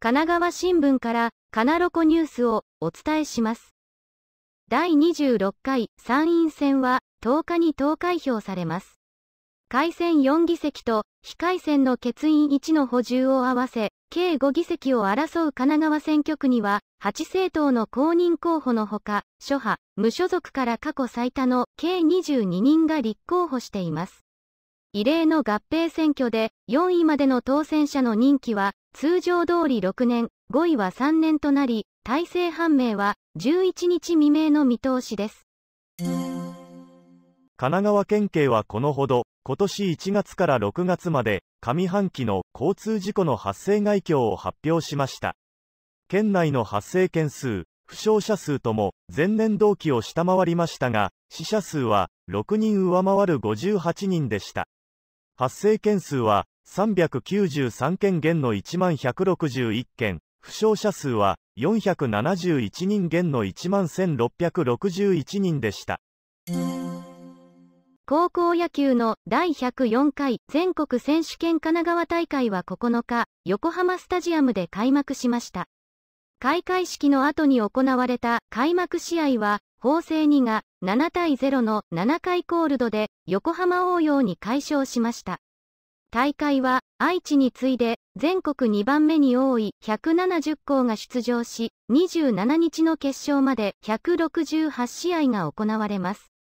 神奈川新聞からカナロコニュースをお伝えします。第26回参院選は10日に投開票されます。改選4議席と非改選の欠員1の補充を合わせ、計5議席を争う神奈川選挙区には、8政党の公認候補のほか、諸派、無所属から過去最多の計22人が立候補しています。異例の合併選挙で4位までの当選者の任期は通常通り6年、5位は3年となり、体制判明は11日未明の見通しです。神奈川県警はこのほど、今年1月から6月まで、上半期の交通事故の発生概況を発表しました。県内の発生件数、負傷者数とも前年同期を下回りましたが、死者数は6人上回る58人でした。発生件数は393件減の1万161件、負傷者数は471人減の1万1661人でした。高校野球の第104回全国選手権神奈川大会は9日、横浜スタジアムで開幕しました。開会式の後に行われた開幕試合は、法政2が7対0の7回コールドで横浜応用に解消しました。大会は愛知に次いで全国2番目に多い170校が出場し、27日の決勝まで168試合が行われます。